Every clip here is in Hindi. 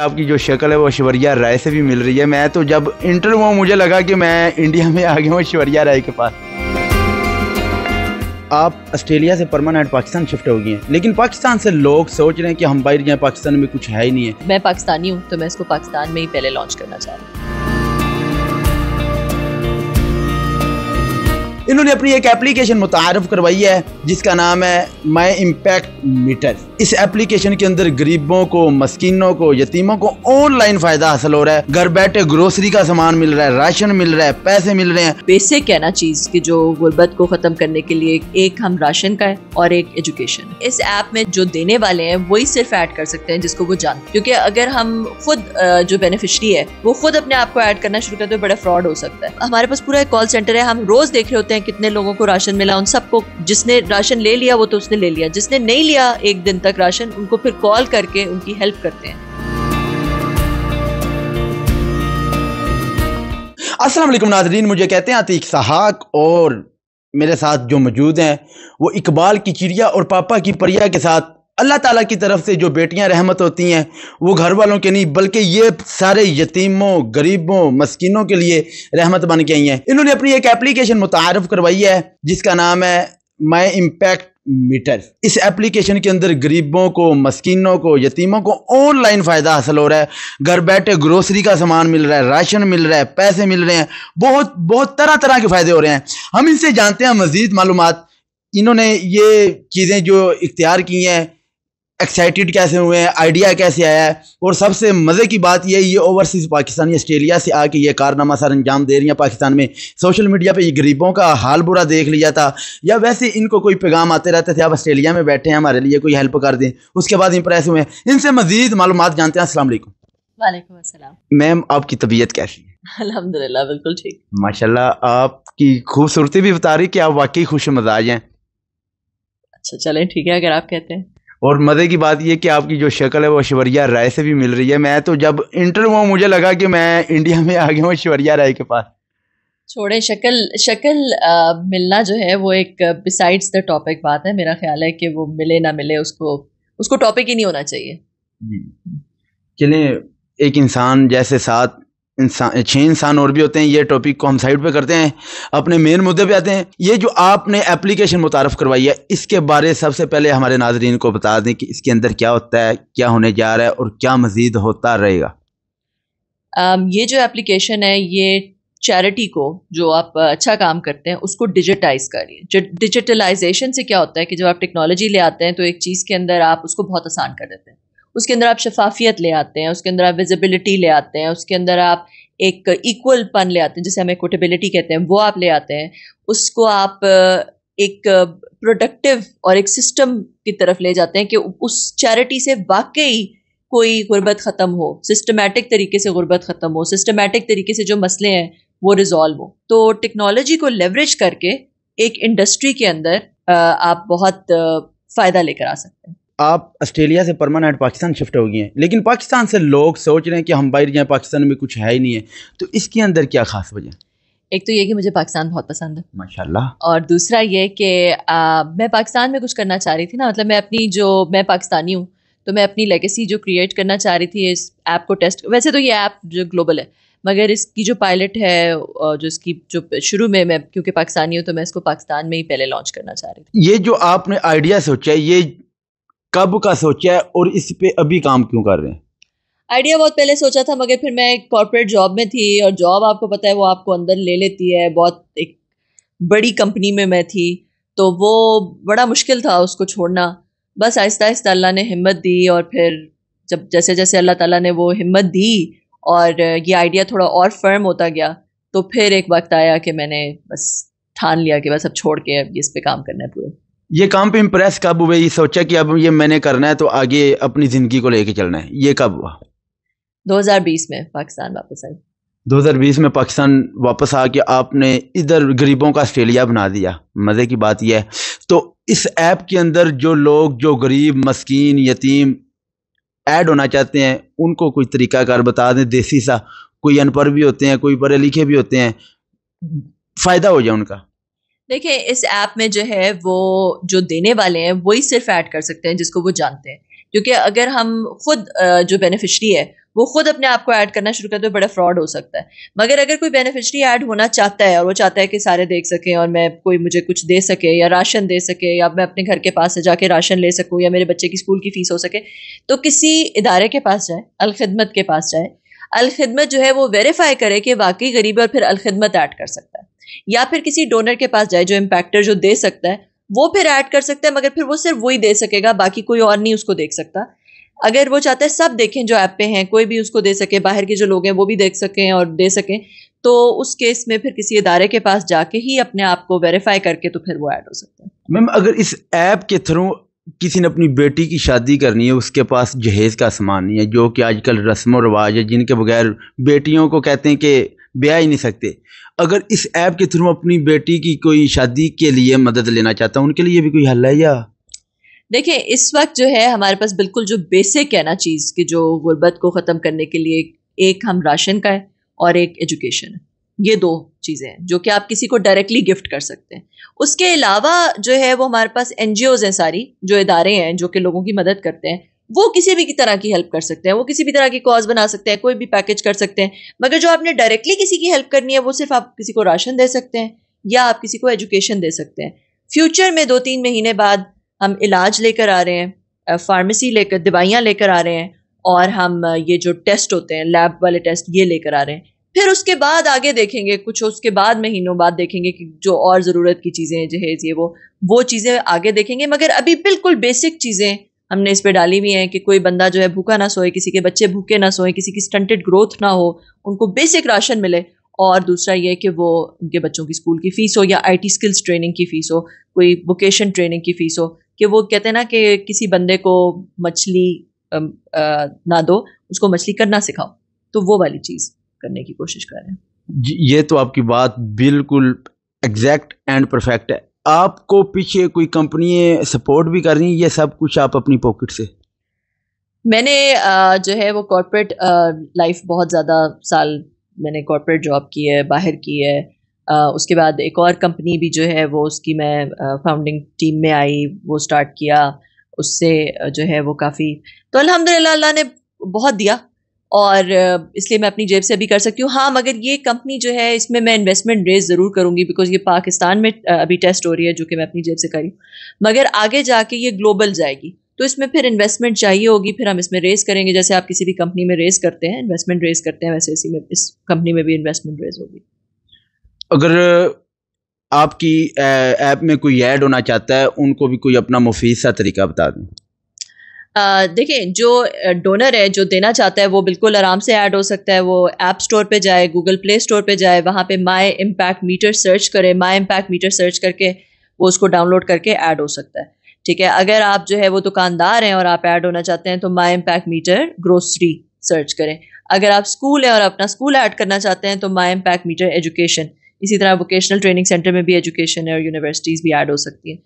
आपकी जो शक्ल है वो शिवरिया राय से भी मिल रही है मैं तो जब इंटर हुआ मुझे लगा कि मैं इंडिया में आ गया हूँ शिवरिया राय के पास आप ऑस्ट्रेलिया से परमानेंट पाकिस्तान शिफ्ट हो गई हैं लेकिन पाकिस्तान से लोग सोच रहे हैं कि हम बाहर जाए पाकिस्तान में कुछ है ही नहीं है मैं पाकिस्तानी हूँ तो मैं इसको पाकिस्तान में ही पहले लॉन्च करना चाह हूँ इन्होंने अपनी एक एप्लीकेशन मुतारफ़ करवाई है जिसका नाम है माई इम्पैक्ट मीटर इस एप्लीकेशन के अंदर गरीबों को मस्किनों को यतीमों को ऑनलाइन फायदा हासिल हो रहा है घर बैठे ग्रोसरी का सामान मिल रहा है राशन मिल रहा है पैसे मिल रहे हैं बेसिक है ना चीज की जो गुर्बत को खत्म करने के लिए एक हम राशन का है और एक एजुकेशन इस ऐप में जो देने वाले हैं वही सिर्फ ऐड कर सकते हैं जिसको वो जान क्योंकि अगर हम खुद जो बेनिफिशरी है वो खुद अपने आप को ऐड करना शुरू करते तो बड़ा फ्रॉड हो सकता है हमारे पास पूरा एक कॉल सेंटर है हम रोज देख रहे होते करते हैं कितने लोगों को राशन मिला उन सबको जिसने राशन ले लिया वो तो उसने ले लिया जिसने नहीं लिया एक दिन तक राशन उनको फिर कॉल करके उनकी हेल्प करते हैं असलम नाजरीन मुझे कहते हैं आतीक सहाक और मेरे साथ जो मौजूद हैं वो इकबाल की चिड़िया और पापा की परिया के साथ अल्लाह ताला की तरफ से जो बेटियां रहमत होती हैं वो घर वालों के नहीं बल्कि ये सारे यतीमों गरीबों मस्किनों के लिए रहमत बन के आई हैं इन्होंने अपनी एक एप्लीकेशन मुतारफ़ करवाई है जिसका नाम है माई इम्पैक्ट मीटर इस एप्लीकेशन के अंदर गरीबों को मस्किनों को यतीमों को ऑनलाइन फ़ायदा हासिल हो रहा है घर बैठे ग्रोसरी का सामान मिल रहा है राशन मिल रहा है पैसे मिल रहे हैं बहुत बहुत तरह तरह के फ़ायदे हो रहे हैं हम इनसे जानते हैं मज़ीद मालूम इन्होंने ये चीज़ें जो इख्तियार की हैं एक्साइटेड कैसे हुए हैं आइडिया कैसे आया है और सबसे मज़े की बात यह ये ओवरसीज़ पाकिस्तानी ऑस्ट्रेलिया से आके ये कारनामा सर अंजाम दे रही हैं पाकिस्तान में सोशल मीडिया पे ये गरीबों का हाल बुरा देख लिया था या वैसे इनको कोई पैगाम आते रहते थे आप ऑस्ट्रेलिया में बैठे हैं हमारे लिए कोई हेल्प कर दें उसके बाद इम्प्रेस हुए हैं इनसे मजीद मालूम जानते हैं असल मैम आपकी तबीयत कैसी है अलहमदिल्ला बिल्कुल ठीक माशा आपकी खूबसूरती भी बता रही कि आप वाकई खुश मजाज हैं अच्छा चलें ठीक है अगर आप कहते हैं और मज़े की बात यह कि आपकी जो शक्ल है वो ऐश्वर्या राय से भी मिल रही है मैं तो जब इंटरव्यू हुआ मुझे लगा कि मैं इंडिया में आ गया हूँ ऐश्वर्या राय के पास छोड़े शक्ल शक्ल मिलना जो है वो एक बिसाइड्स द टॉपिक बात है मेरा ख्याल है कि वो मिले ना मिले उसको उसको टॉपिक ही नहीं होना चाहिए चलिए एक इंसान जैसे साथ इंसान छह इंसान और भी होते हैं ये टॉपिक को हम साइड पे करते हैं अपने मेन मुद्दे पे आते हैं ये जो आपने एप्लीकेशन मुतारफ़ करवाई है इसके बारे सबसे पहले हमारे नाजरीन को बता दें कि इसके अंदर क्या होता है क्या होने जा रहा है और क्या मज़ीद होता रहेगा ये जो एप्लीकेशन है ये चैरिटी को जो आप अच्छा काम करते हैं उसको डिजिटाइज करिए डिजिटलाइजेशन से क्या होता है कि जब आप टेक्नोलॉजी ले आते हैं तो एक चीज़ के अंदर आप उसको बहुत आसान कर देते हैं उसके अंदर आप शफाफियत ले आते हैं उसके अंदर आप विजिबिलिटी ले आते हैं उसके अंदर आप एक इक्वल पन ले आते हैं जिसे हम कोटेबिलिटी कहते हैं वो आप ले आते हैं उसको आप एक प्रोडक्टिव और एक सिस्टम की तरफ ले जाते हैं कि उस चैरिटी से वाकई कोई गुर्बत ख़त्म हो सिस्टमेटिक तरीके से गुर्बत ख़त्म हो सिस्टमेटिक तरीके से जो मसले हैं वो रिजॉल्व हो तो टेक्नोलॉजी को लेवरेज करके एक इंडस्ट्री के अंदर आप बहुत फ़ायदा लेकर आ सकते हैं आप ऑस्ट्रेलिया से परमानेंट पाकिस्तान शिफ्ट हो गए हैं लेकिन पाकिस्तान से लोग सोच रहे हैं कि हम बाहर जाएँ पाकिस्तान में कुछ है ही नहीं है तो इसके अंदर क्या ख़ास वजह एक तो ये कि मुझे पाकिस्तान बहुत पसंद है माशाल्लाह और दूसरा ये कि मैं पाकिस्तान में कुछ करना चाह रही थी ना मतलब मैं अपनी जो मैं पाकिस्तानी हूँ तो मैं अपनी लेगेसी जो क्रिएट करना चाह रही थी इस ऐप को टेस्ट वैसे तो ये ऐप जो ग्लोबल है मगर इसकी जो पायलट है और जो इसकी जो शुरू में मैं क्योंकि पाकिस्तानी हूँ तो मैं इसको पाकिस्तान में ही पहले लॉन्च करना चाह रही थी ये जो आपने आइडिया सोचा है ये कब का सोचा है और इस पे अभी काम क्यों कर रहे हैं आइडिया बहुत पहले सोचा था मगर फिर मैं एक कॉरपोरेट जॉब में थी और जॉब आपको पता है वो आपको अंदर ले लेती है बहुत एक बड़ी कंपनी में मैं थी तो वो बड़ा मुश्किल था उसको छोड़ना बस आहिस्ता आहिस्ता अल्लाह ने हिम्मत दी और फिर जब जैसे जैसे अल्लाह ताला ने वो हिम्मत दी और ये आइडिया थोड़ा और फर्म होता गया तो फिर एक वक्त आया कि मैंने बस ठान लिया कि बस अब छोड़ के अब इस पर काम करना है पूरा ये काम पे इम्प्रेस कब हुए ये सोचा कि अब ये मैंने करना है तो आगे अपनी ज़िंदगी को लेके चलना है ये कब हुआ 2020 में पाकिस्तान वापस आई 2020 में पाकिस्तान वापस आके आपने इधर गरीबों का ऑस्ट्रेलिया बना दिया मज़े की बात यह है तो इस ऐप के अंदर जो लोग जो गरीब मस्किन यतीम ऐड होना चाहते हैं उनको कोई तरीकाकार बता दें देसी सा कोई अनपढ़ भी होते हैं कोई पढ़े लिखे भी होते हैं फ़ायदा हो जाए उनका देखिए इस ऐप में जो है वो जो देने वाले हैं वही सिर्फ ऐड कर सकते हैं जिसको वो जानते हैं क्योंकि अगर हम खुद जो बेनिफिशरी है वो खुद अपने आप को ऐड करना शुरू करते तो बड़ा फ्रॉड हो सकता है मगर अगर कोई बेनिफिशरी ऐड होना चाहता है और वो चाहता है कि सारे देख सकें और मैं कोई मुझे कुछ दे सके या राशन दे सके या मैं अपने घर के पास से जाके राशन ले सकूँ या मेरे बच्चे की स्कूल की फ़ीस हो सके तो किसी इदारे के पास जाए अलखदमत के पास जाए अलखदमत जो है वो वेरीफाई करे कि वाकई गरीब और फिर अलखदमत ऐड कर सकता है या फिर किसी डोनर के पास जाए जो इम्पैक्टर जो दे सकता है वो फिर ऐड कर सकता है मगर फिर वो सिर्फ वही दे सकेगा बाकी कोई और नहीं उसको देख सकता अगर वो चाहता है सब देखें जो ऐप पे हैं कोई भी उसको दे सके बाहर के जो लोग हैं वो भी देख सकें और दे सकें तो उस केस में फिर किसी इदारे के पास जाके ही अपने आप को वेरीफाई करके तो फिर वो ऐड हो सकते हैं मैम अगर इस ऐप के थ्रू किसी ने अपनी बेटी की शादी करनी है उसके पास जहेज़ का सामान नहीं है जो कि आजकल रस्म व रवाज है जिनके बगैर बेटियों को कहते हैं कि ब्याह ही नहीं सकते अगर इस ऐप के थ्रू अपनी बेटी की कोई शादी के लिए मदद लेना चाहता हूँ उनके लिए भी कोई हल है या देखिए इस वक्त जो है हमारे पास बिल्कुल जो बेसिक है ना चीज़ कि जो गुर्बत को ख़त्म करने के लिए एक हम राशन का है और एक एजुकेशन है ये दो चीज़ें हैं जो कि आप किसी को डायरेक्टली गिफ्ट कर सकते हैं उसके अलावा जो है वो हमारे पास एन हैं सारी जो इदारे हैं जो कि लोगों की मदद करते हैं वो किसी भी तरह की हेल्प कर सकते हैं वो किसी भी तरह की कॉज बना सकते हैं कोई भी पैकेज कर सकते हैं मगर जो आपने डायरेक्टली किसी की हेल्प करनी है वो सिर्फ आप किसी को राशन दे सकते हैं या आप किसी को एजुकेशन दे सकते हैं फ्यूचर में दो तीन महीने बाद हम इलाज लेकर आ रहे हैं फार्मेसी लेकर दवाइयाँ लेकर आ रहे हैं और हम ये जो टेस्ट होते हैं लैब वाले टेस्ट ये लेकर आ रहे हैं फिर उसके बाद आगे देखेंगे कुछ उसके बाद महीनों बाद देखेंगे कि जो और ज़रूरत की चीज़ें हैं जहेज़ ये वो वो चीज़ें आगे देखेंगे मगर अभी बिल्कुल बेसिक चीज़ें हमने इस पर डाली हुई है कि कोई बंदा जो है भूखा ना सोए किसी के बच्चे भूखे ना सोए किसी की स्टंटेड ग्रोथ ना हो उनको बेसिक राशन मिले और दूसरा ये कि वो उनके बच्चों की स्कूल की फ़ीस हो या आईटी स्किल्स ट्रेनिंग की फ़ीस हो कोई वोकेशन ट्रेनिंग की फ़ीस हो कि वो कहते हैं ना कि किसी बंदे को मछली ना दो उसको मछली करना सिखाओ तो वो वाली चीज़ करने की कोशिश कर रहे हैं ये तो आपकी बात बिल्कुल एग्जैक्ट एंड परफेक्ट है आपको पीछे कोई कंपनी सपोर्ट भी कर रही है ये सब कुछ आप अपनी पॉकेट से मैंने जो है वो कॉरपोरेट लाइफ बहुत ज़्यादा साल मैंने कॉरपोरेट जॉब की है बाहर की है उसके बाद एक और कंपनी भी जो है वो उसकी मैं फाउंडिंग टीम में आई वो स्टार्ट किया उससे जो है वो काफ़ी तो अलहमदिल्ला ने बहुत दिया और इसलिए मैं अपनी जेब से अभी कर सकती हूँ हाँ मगर ये कंपनी जो है इसमें मैं इन्वेस्टमेंट रेज ज़रूर करूँगी बिकॉज ये पाकिस्तान में अभी टेस्ट हो रही है जो कि मैं अपनी जेब से करी मगर आगे जाके ये ग्लोबल जाएगी तो इसमें फिर इन्वेस्टमेंट चाहिए होगी फिर हम इसमें रेस करेंगे जैसे आप किसी भी कंपनी में रेस करते हैं इन्वेस्टमेंट रेस करते हैं वैसे इसी में इस कंपनी में भी इन्वेस्टमेंट रेज होगी अगर आपकी ऐप में कोई ऐड होना चाहता है उनको भी कोई अपना मुफीद सा तरीका बता दें देखें जो डोनर है जो देना चाहता है वो बिल्कुल आराम से ऐड हो सकता है वो ऐप स्टोर पे जाए गूगल प्ले स्टोर पे जाए वहाँ पे माई इम्पैक्ट मीटर सर्च करे माय इम्पैक्ट मीटर सर्च करके वो उसको डाउनलोड करके ऐड हो सकता है ठीक है अगर आप जो है वो दुकानदार हैं और आप ऐड होना चाहते हैं तो My Impact Meter grocery search करें अगर आप स्कूल हैं और अपना स्कूल ऐड करना चाहते हैं तो माई इम्पैक्ट मीटर एजुकेशन इसी तरह वोकेशनल ट्रेनिंग सेंटर में भी एजुकेशन है और यूनिवर्सिटीज़ भी ऐड हो सकती हैं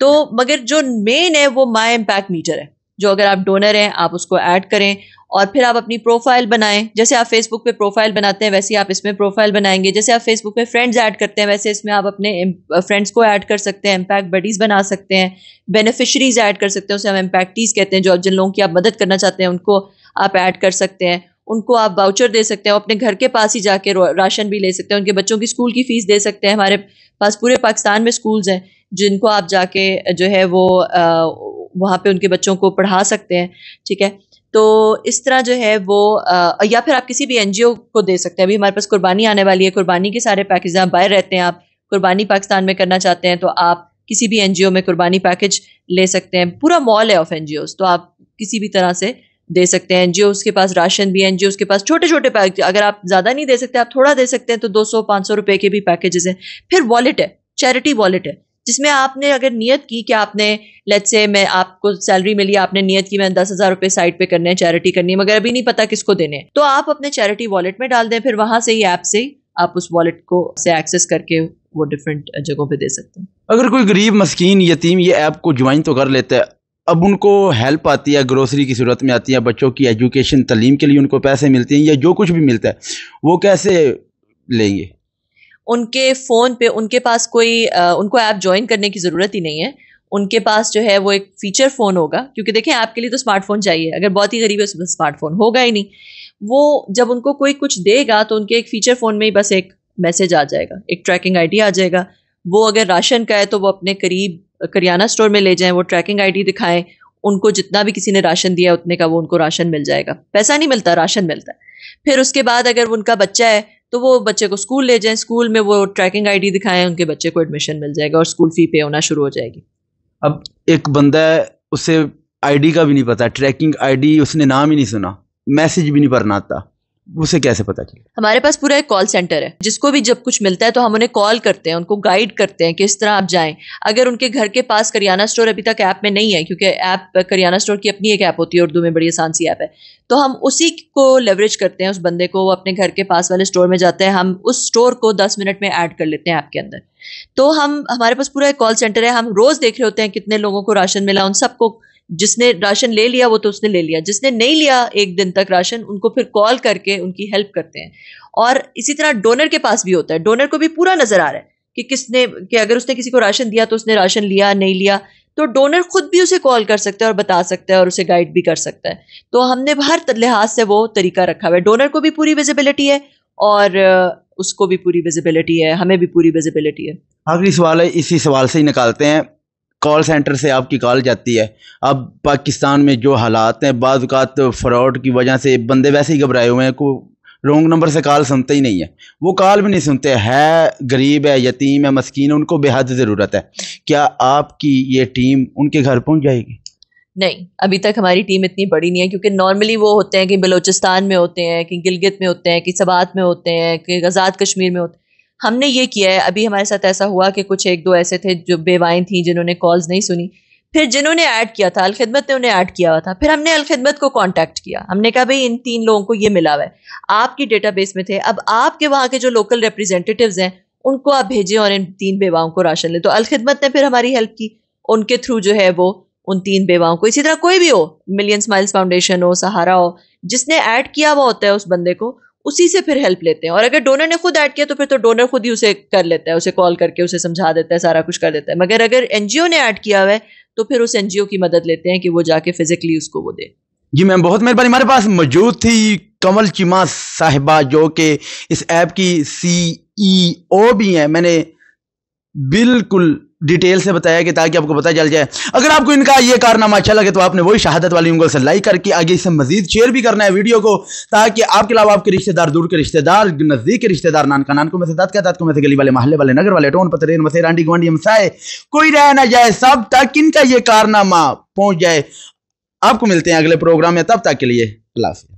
तो मगर जो मेन है वो माई इम्पैक्ट मीटर है जो अगर आप डोनर हैं आप उसको ऐड करें और फिर आप अपनी प्रोफाइल बनाएं जैसे आप फेसबुक पे प्रोफाइल बनाते हैं वैसे ही आप इसमें प्रोफाइल बनाएंगे जैसे आप फेसबुक पे फ्रेंड्स ऐड करते हैं वैसे इसमें आप अपने फ्रेंड्स को ऐड कर सकते हैं इम्पैक्ट बडीज़ बना सकते हैं बेनिफिशरीज ऐड कर सकते हैं उसे हम इम्पैक्टीज़ कहते हैं जो जिन लोगों की आप मदद करना चाहते हैं उनको आप ऐड कर सकते हैं उनको आप वाउचर दे सकते हैं अपने घर के पास ही जाके राशन भी ले सकते हैं उनके बच्चों की स्कूल की फ़ीस दे सकते हैं हमारे पास पूरे पाकिस्तान में स्कूल्स हैं जिनको आप जाके जो है वो वहाँ पे उनके बच्चों को पढ़ा सकते हैं ठीक है तो इस तरह जो है वो आ, या फिर आप किसी भी एनजीओ को दे सकते हैं अभी हमारे पास कुर्बानी आने वाली है कुर्बानी के सारे पैकेज आप बाहर रहते हैं आप कुर्बानी पाकिस्तान में करना चाहते हैं तो आप किसी भी एन में कुर्बानी पैकेज ले सकते हैं पूरा मॉल है ऑफ एन तो आप किसी भी तरह से दे सकते हैं एनजीओ उसके पास राशन भी एनजीओ उसके पास छोटे छोटे पैकेज अगर आप ज़्यादा नहीं दे सकते आप थोड़ा दे सकते हैं तो 200 500 रुपए के भी पैकेजेस हैं फिर वॉलेट है चैरिटी वॉलेट है जिसमें आपने अगर नियत की कि आपने लेट से मैं आपको सैलरी मिली आपने नियत की मैं दस हज़ार रुपये साइड पे करने हैं चैरिटी करनी है मगर अभी नहीं पता किसको देने हैं तो आप अपने चैरिटी वॉलेट में डाल दें फिर वहां से ही ऐप से ही आप उस वॉलेट को से एक्सेस करके वो डिफरेंट जगहों पे दे सकते हैं अगर कोई गरीब मस्किन यतीम ये ऐप को ज्वाइन तो कर लेते हैं अब उनको हेल्प आती है ग्रोसरी की सूरत में आती है बच्चों की एजुकेशन तलीम के लिए उनको पैसे मिलते हैं या जो कुछ भी मिलता है वो कैसे लेंगे उनके फ़ोन पे उनके पास कोई उनको ऐप ज्वाइन करने की ज़रूरत ही नहीं है उनके पास जो है वो एक फीचर फ़ोन होगा क्योंकि देखें आपके लिए तो स्मार्टफोन चाहिए अगर बहुत ही गरीब है उसमें स्मार्टफोन तो होगा ही नहीं वो जब उनको कोई कुछ देगा तो उनके एक फ़ीचर फ़ोन में ही बस एक मैसेज आ जाएगा एक ट्रैकिंग आईडी आ जाएगा वो अगर राशन का है तो वो अपने करीब करियाना स्टोर में ले जाएं वो ट्रैकिंग आईडी दिखाएं उनको जितना भी किसी ने राशन दिया उतने का वो उनको राशन मिल जाएगा पैसा नहीं मिलता राशन मिलता है फिर उसके बाद अगर उनका बच्चा है तो वो बच्चे को स्कूल ले जाएं स्कूल में वो ट्रैकिंग आईडी दिखाएं उनके बच्चे को एडमिशन मिल जाएगा और स्कूल फी पे होना शुरू हो जाएगी अब एक बंदा है उसे आईडी का भी नहीं पता ट्रैकिंग आईडी उसने नाम ही नहीं सुना मैसेज भी नहीं पढ़ना आता उसे कैसे पता चले हमारे पास पूरा एक कॉल सेंटर है जिसको भी जब कुछ मिलता है तो हम उन्हें कॉल करते हैं उनको गाइड करते हैं किस तरह आप जाएं अगर उनके घर के पास करियाना स्टोर अभी तक ऐप में नहीं है क्योंकि ऐप करियाना स्टोर की अपनी एक ऐप होती है उर्दू में बड़ी आसान सी ऐप है तो हम उसी को लेवरेज करते हैं उस बंदे को वो अपने घर के पास वाले स्टोर में जाते हैं हम उस स्टोर को दस मिनट में ऐड कर लेते हैं ऐप के अंदर तो हम हमारे पास पूरा एक कॉल सेंटर है हम रोज़ देख रहे होते हैं कितने लोगों को राशन मिला उन सबको जिसने राशन ले लिया वो तो उसने ले लिया जिसने नहीं लिया एक दिन तक राशन उनको फिर कॉल करके उनकी हेल्प करते हैं और इसी तरह डोनर के पास भी होता है डोनर को भी पूरा नजर आ रहा है कि किसने कि अगर उसने किसी को राशन दिया तो उसने राशन लिया नहीं लिया तो डोनर खुद भी उसे कॉल कर सकता है और बता सकता है और उसे गाइड भी कर सकता है तो हमने हर लिहाज से वो तरीका रखा हुआ है डोनर को भी पूरी विजिबिलिटी है और उसको भी पूरी विजिबिलिटी है हमें भी पूरी विजिबिलिटी है अगली सवाल है इसी सवाल से ही निकालते हैं कॉल सेंटर से आपकी कॉल जाती है अब पाकिस्तान में जो हालात हैं बाज़ात फ्रॉड की वजह से बंदे वैसे ही घबराए हुए हैं को रोंग नंबर से कॉल सुनते ही नहीं है वो कॉल भी नहीं सुनते है गरीब है यतीम है मस्किन उनको बेहद ज़रूरत है क्या आपकी ये टीम उनके घर पहुँच जाएगी नहीं अभी तक हमारी टीम इतनी बड़ी नहीं है क्योंकि नॉर्मली वो होते हैं कि बलोचिस्तान में होते हैं कि गिलगित में होते हैं कि सबात में होते हैं कि आज़ाद कश्मीर में होते हैं हमने ये किया है अभी हमारे साथ ऐसा हुआ कि कुछ एक दो ऐसे थे जो बेवाइन थी जिन्होंने कॉल्स नहीं सुनी फिर जिन्होंने ऐड किया था अलखिदमत ने उन्हें ऐड किया हुआ था फिर हमने अलखिदमत को कांटेक्ट किया हमने कहा भाई इन तीन लोगों को ये मिला हुआ है आपकी डेटाबेस में थे अब आपके वहाँ के जो लोकल रिप्रेजेंटेटिव हैं उनको आप भेजें और इन तीन बेवाओं को राशन लें तो अलखिदमत ने फिर हमारी हेल्प की उनके थ्रू जो है वो उन तीन बेवाओं को इसी तरह कोई भी हो मिलियन स्माइल्स फाउंडेशन हो सहारा हो जिसने ऐड किया हुआ होता है उस बंदे को उसी से फिर हेल्प लेते हैं और अगर डोनर ने खुद ऐड किया तो फिर तो डोनर खुद ही उसे कर लेता है उसे कॉल करके उसे समझा देता है सारा कुछ कर देता है मगर अगर एनजीओ ने ऐड किया हुआ है तो फिर उस एनजीओ की मदद लेते हैं कि वो जाके फिजिकली उसको वो दे जी मैम बहुत मेहरबानी हमारे पास मौजूद थी कमल चिमा साहिबा जो कि इस ऐप की सीईओ e भी हैं मैंने बिल्कुल डिटेल से बताया कि ताकि आपको पता चल जाए अगर आपको इनका ये कारनामा अच्छा लगे तो आपने वही शहादत वाली उंगल से लाइक करके आगे इसे मजीद शेयर भी करना है वीडियो को ताकि आपके अलावा आपके रिश्तेदार दूर के रिश्तेदार नजदीक के रिश्तेदार नानका नानकों में से दाद का दाद को में से गली वाले मोहल्ले वाले नगर वाले टोन पतरे मसेर आंडी गुआंडी मसाए कोई रह ना जाए सब तक इनका ये कारनामा पहुंच जाए आपको मिलते हैं अगले प्रोग्राम में तब तक के लिए अल्लाह